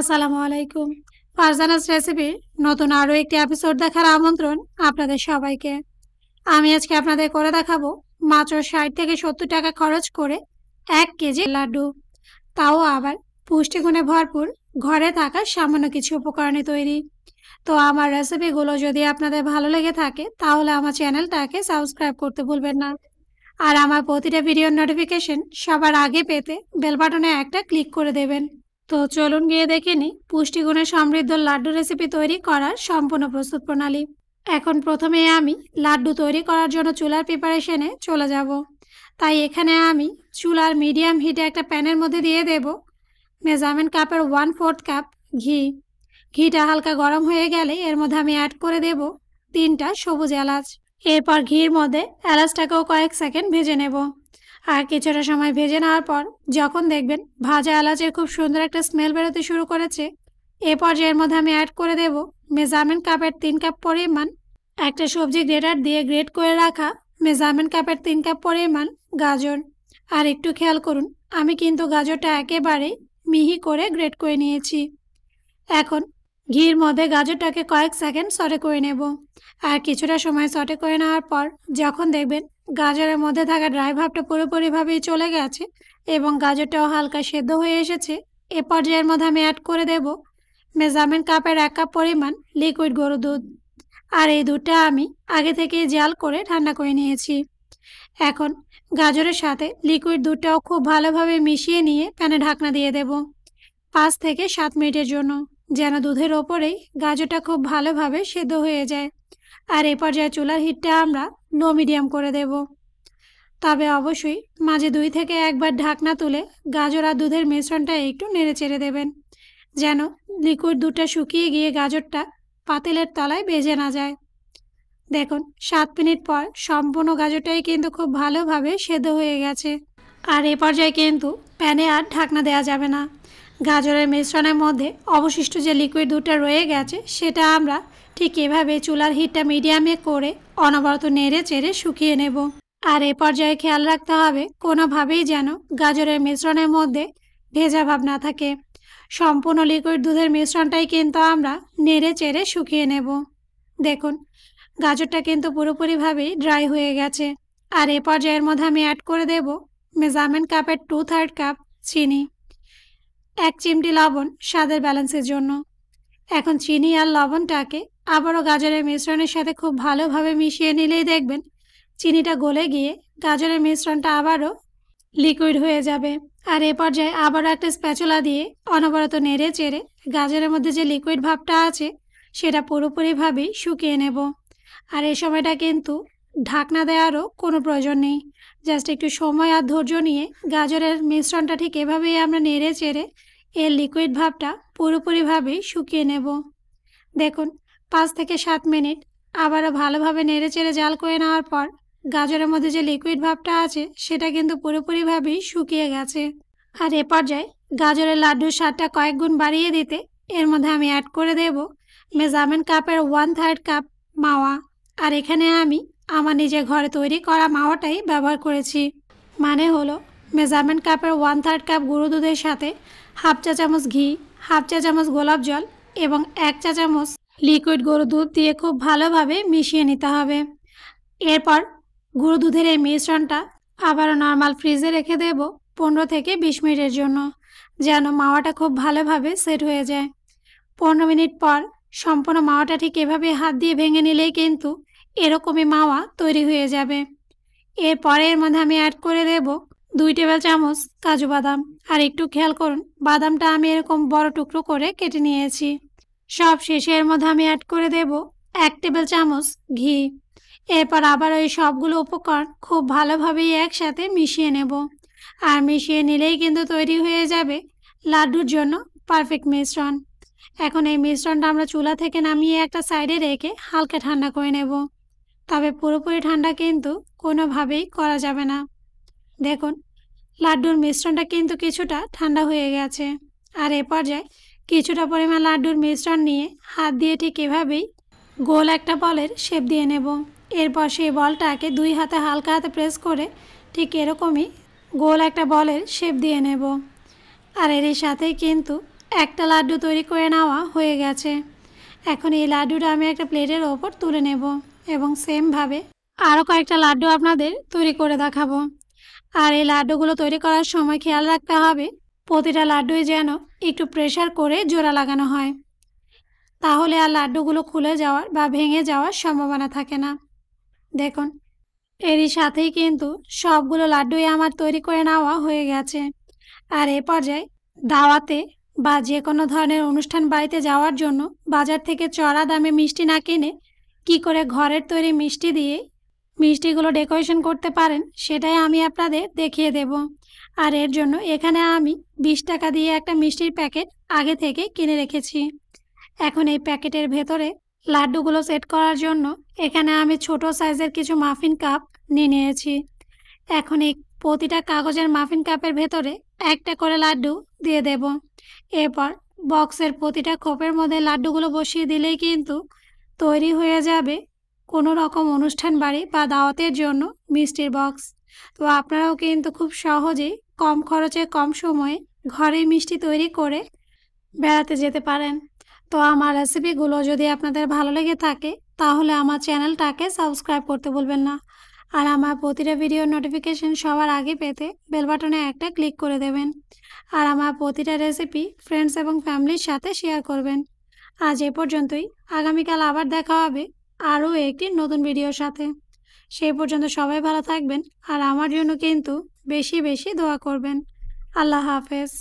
আসসালামু আলাইকুম ফারজানাস রেসিপি নতুন আরও একটি এপিসোড দেখার আমন্ত্রণ আপনাদের সবাইকে আমি আজকে আপনাদের করে দেখাবো মাত্র ষাট থেকে সত্তর টাকা খরচ করে এক কেজি লাড্ডু তাও আবার পুষ্টিগুণে ভরপুর ঘরে থাকা সামান্য কিছু উপকরণে তৈরি তো আমার রেসিপিগুলো যদি আপনাদের ভালো লেগে থাকে তাহলে আমার চ্যানেলটাকে সাবস্ক্রাইব করতে ভুলবেন না আর আমার প্রতিটা ভিডিওর নোটিফিকেশন সবার আগে পেতে বেলবাটনে একটা ক্লিক করে দেবেন তো চলুন গিয়ে দেখে নিই পুষ্টিগুণে সমৃদ্ধ লাড্ডু রেসিপি তৈরি করার সম্পূর্ণ প্রস্তুত প্রণালী এখন প্রথমে আমি লাড্ডু তৈরি করার জন্য চুলার প্রিপারেশনে চলে যাব তাই এখানে আমি চুলার মিডিয়াম হিটে একটা প্যানের মধ্যে দিয়ে দেব মেজারমেন্ট কাপের ওয়ান ফোর্থ কাপ ঘি ঘিটা হালকা গরম হয়ে গেলে এর মধ্যে আমি অ্যাড করে দেব তিনটা সবুজ এলাচ এরপর ঘির মধ্যে এলাচটাকেও কয়েক সেকেন্ড ভেজে নেব আর কিছুটা সময় ভেজে নেওয়ার পর যখন দেখবেন ভাজা এলাচের খুব সুন্দর একটা স্মেল বেরোতে শুরু করেছে এ পর্যায়ের মধ্যে আমি অ্যাড করে দেব মেজামিন কাপের তিন কাপ পরিমাণ একটা সবজি গ্রেটার দিয়ে গ্রেট করে রাখা মেজারমেন্ট কাপের তিন কাপ পরিমাণ গাজর আর একটু খেয়াল করুন আমি কিন্তু গাজরটা একেবারে মিহি করে গ্রেট করে নিয়েছি এখন ঘির মধ্যে গাজরটাকে কয়েক সেকেন্ড সটে করে নেব আর কিছুটা সময় সটে করে নেওয়ার পর যখন দেখবেন গাজরের মধ্যে থাকা ড্রাই ভাবটা পুরোপুরিভাবেই চলে গেছে এবং গাজরটাও হালকা সেদ্ধ হয়ে এসেছে এ পর্যায়ের মধ্যে আমি অ্যাড করে দেব মেজামিন কাপের এক কাপ পরিমাণ লিকুইড গরু দুধ আর এই দুধটা আমি আগে থেকেই জাল করে ঠান্ডা করে নিয়েছি এখন গাজরের সাথে লিকুইড দুধটাও খুব ভালোভাবে মিশিয়ে নিয়ে প্যানে ঢাকনা দিয়ে দেব পাঁচ থেকে সাত মিনিটের জন্য যেন দুধের ওপরেই গাজরটা খুব ভালোভাবে সেদ্ধ হয়ে যায় আর এ পর্যায়ে চুলার হিটটা আমরা লো মিডিয়াম করে দেব তবে অবশ্যই মাঝে দুই থেকে একবার ঢাকনা তুলে গাজর আর দুধের মিশ্রণটা একটু নেড়ে চেড়ে দেবেন যেন লিকুইড দুধটা শুকিয়ে গিয়ে গাজরটা পাতিলের তলায় বেজে না যায় দেখুন সাত মিনিট পর সম্পূর্ণ গাজরটাই কিন্তু খুব ভালোভাবে সেদ্ধ হয়ে গেছে আর এ পর্যায়ে কিন্তু প্যানে আর ঢাকনা দেওয়া যাবে না গাজরের মিশ্রণের মধ্যে অবশিষ্ট যে লিকুইড দুধটা রয়ে গেছে সেটা আমরা ঠিক এভাবে চুলার হিটটা মিডিয়ামে করে অনবরত নেড়ে চেড়ে শুকিয়ে নেব আর এ পর্যায়ে খেয়াল রাখতে হবে কোনোভাবেই যেন গাজরের মিশ্রণের মধ্যে ভেজা ভাব না থাকে সম্পূর্ণ লিকুইড দুধের মিশ্রণটাই কিন্তু আমরা নেড়ে চেড়ে শুকিয়ে নেব দেখুন গাজরটা কিন্তু পুরোপুরিভাবেই ড্রাই হয়ে গেছে আর এ পর্যায়ের মধ্যে আমি অ্যাড করে দেব মেজারমেন্ট কাপের টু থার্ড কাপ চিনি এক চিমটি লবণ স্বাদের ব্যালেন্সের জন্য এখন চিনি আর লবণটাকে আবারও গাজরের মিশ্রণের সাথে খুব ভালোভাবে মিশিয়ে নিলেই দেখবেন চিনিটা গলে গিয়ে গাজরের মিশ্রণটা আবারও লিকুইড হয়ে যাবে আর এ পর্যায়ে আবারও একটা স্প্যাচুলা দিয়ে অনবরত নেড়ে চেড়ে গাজরের মধ্যে যে লিকুইড ভাবটা আছে সেটা পুরোপুরিভাবেই শুকিয়ে নেব আর এ সময়টা কিন্তু ঢাকনা দেওয়ারও কোনো প্রয়োজন নেই জাস্ট একটু সময় আর ধৈর্য নিয়ে গাজরের মিশ্রণটা ঠিক এভাবেই আমরা নেড়ে চেড়ে এর লিকুইড ভাবটা পুরোপুরিভাবে শুকিয়ে নেব দেখুন পাঁচ থেকে সাত মিনিট আবারও ভালোভাবে নেড়েচেড়ে জাল করে নেওয়ার পর গাজরের মধ্যে যে লিকুইড ভাবটা আছে সেটা কিন্তু পুরোপুরিভাবেই শুকিয়ে গেছে আর এ পর্যায়ে গাজরের লাড্ডুর স্বাদটা কয়েক গুণ বাড়িয়ে দিতে এর মধ্যে আমি অ্যাড করে দেব মেজামেন কাপের ওয়ান থার্ড কাপ মাওয়া আর এখানে আমি আমার নিজের ঘরে তৈরি করা মাওয়াটাই ব্যবহার করেছি মানে হলো মেজামেন কাপের ওয়ান থার্ড কাপ গুঁড়ো দুধের সাথে হাফ চা চামচ ঘি হাফ চা চামচ গোলাপ জল এবং এক চা চামচ লিকুইড গরু দুধ দিয়ে খুব ভালোভাবে মিশিয়ে নিতে হবে এরপর গরু দুধের এই মিশ্রণটা আবার নর্মাল ফ্রিজে রেখে দেব পনেরো থেকে বিশ মিনিটের জন্য যেন মাওয়াটা খুব ভালোভাবে সেট হয়ে যায় পনেরো মিনিট পর সম্পূর্ণ মাওয়াটা ঠিক এভাবে হাত দিয়ে ভেঙে নিলেই কিন্তু এরকমই মাওয়া তৈরি হয়ে যাবে এরপরে এর মধ্যে আমি অ্যাড করে দেব দুই টেবিল চামচ কাজু বাদাম আর একটু খেয়াল করুন বাদামটা আমি এরকম বড় টুকরো করে কেটে নিয়েছি সব শেষে এর মধ্যে আমি অ্যাড করে দেব এক টেবিল চামচ ঘি এরপর আবার ওই সবগুলো উপকরণ খুব ভালোভাবেই একসাথে মিশিয়ে নেব আর মিশিয়ে নিলেই কিন্তু তৈরি হয়ে যাবে লাড্ডুর জন্য পারফেক্ট মিশ্রণ এখন এই মিশ্রণটা আমরা চুলা থেকে নামিয়ে একটা সাইডে রেখে হালকা ঠান্ডা করে নেব তবে পুরোপুরি ঠান্ডা কিন্তু কোনোভাবেই করা যাবে না দেখুন লাড্ডুর মিশ্রণটা কিন্তু কিছুটা ঠান্ডা হয়ে গেছে আর এ পর্যায়ে কিছুটা পরিমাণ লাড্ডুর মিশ্রণ নিয়ে হাত দিয়ে ঠিক এভাবেই গোল একটা বলের শেপ দিয়ে নেব এরপর সেই বলটাকে দুই হাতে হালকা হাতে প্রেস করে ঠিক এরকমই গোল একটা বলের শেপ দিয়ে নেব আর এর সাথেই কিন্তু একটা লাড্ডু তৈরি করে নেওয়া হয়ে গেছে এখন এই লাড্ডুটা আমি একটা প্লেটের ওপর তুলে নেব এবং সেমভাবে আরও কয়েকটা লাড্ডু আপনাদের তৈরি করে দেখাবো আর এই লাড্ডুগুলো তৈরি করার সময় খেয়াল রাখতে হবে প্রতিটা লাড্ডুই যেন একটু প্রেশার করে জোড়া লাগানো হয় তাহলে আর লাড্ডুগুলো খুলে যাওয়ার বা ভেঙে যাওয়ার সম্ভাবনা থাকে না দেখুন এরই সাথেই কিন্তু সবগুলো লাড্ডুই আমার তৈরি করে নেওয়া হয়ে গেছে আর এ পর্যায়ে দাওয়াতে বা যে কোনো ধরনের অনুষ্ঠান বাড়িতে যাওয়ার জন্য বাজার থেকে চড়া দামে মিষ্টি না কিনে কি করে ঘরের তৈরি মিষ্টি দিয়ে মিষ্টিগুলো ডেকোরেশন করতে পারেন সেটাই আমি আপনাদের দেখিয়ে দেব আর এর জন্য এখানে আমি বিশ টাকা দিয়ে একটা মিষ্টির প্যাকেট আগে থেকে কিনে রেখেছি এখন এই প্যাকেটের ভেতরে লাড্ডুগুলো সেট করার জন্য এখানে আমি ছোট সাইজের কিছু মাফিন কাপ নিয়ে নিয়েছি এখন এই প্রতিটা কাগজের মাফিন কাপের ভেতরে একটা করে লাড্ডু দিয়ে দেব এরপর বক্সের প্রতিটা খোপের মধ্যে লাড্ডুগুলো বসিয়ে দিলেই কিন্তু তৈরি হয়ে যাবে কোনো রকম অনুষ্ঠান বাড়ি বা দাওয়াতের জন্য মিষ্টির বক্স তো আপনারাও কিন্তু খুব সহজেই কম খরচে কম সময়ে ঘরে মিষ্টি তৈরি করে বেড়াতে যেতে পারেন তো আমার রেসিপিগুলো যদি আপনাদের ভালো লেগে থাকে তাহলে আমার চ্যানেলটাকে সাবস্ক্রাইব করতে ভুলবেন না আর আমার প্রতিটা ভিডিওর নোটিফিকেশন সবার আগে পেতে বেল বাটনে একটা ক্লিক করে দেবেন আর আমার প্রতিটা রেসিপি ফ্রেন্ডস এবং ফ্যামিলির সাথে শেয়ার করবেন আজ এ পর্যন্তই আগামীকাল আবার দেখা হবে আরও একটি নতুন ভিডিওর সাথে সেই পর্যন্ত সবাই ভালো থাকবেন আর আমার জন্য কিন্তু বেশি বেশি দোয়া করবেন আল্লাহ হাফেজ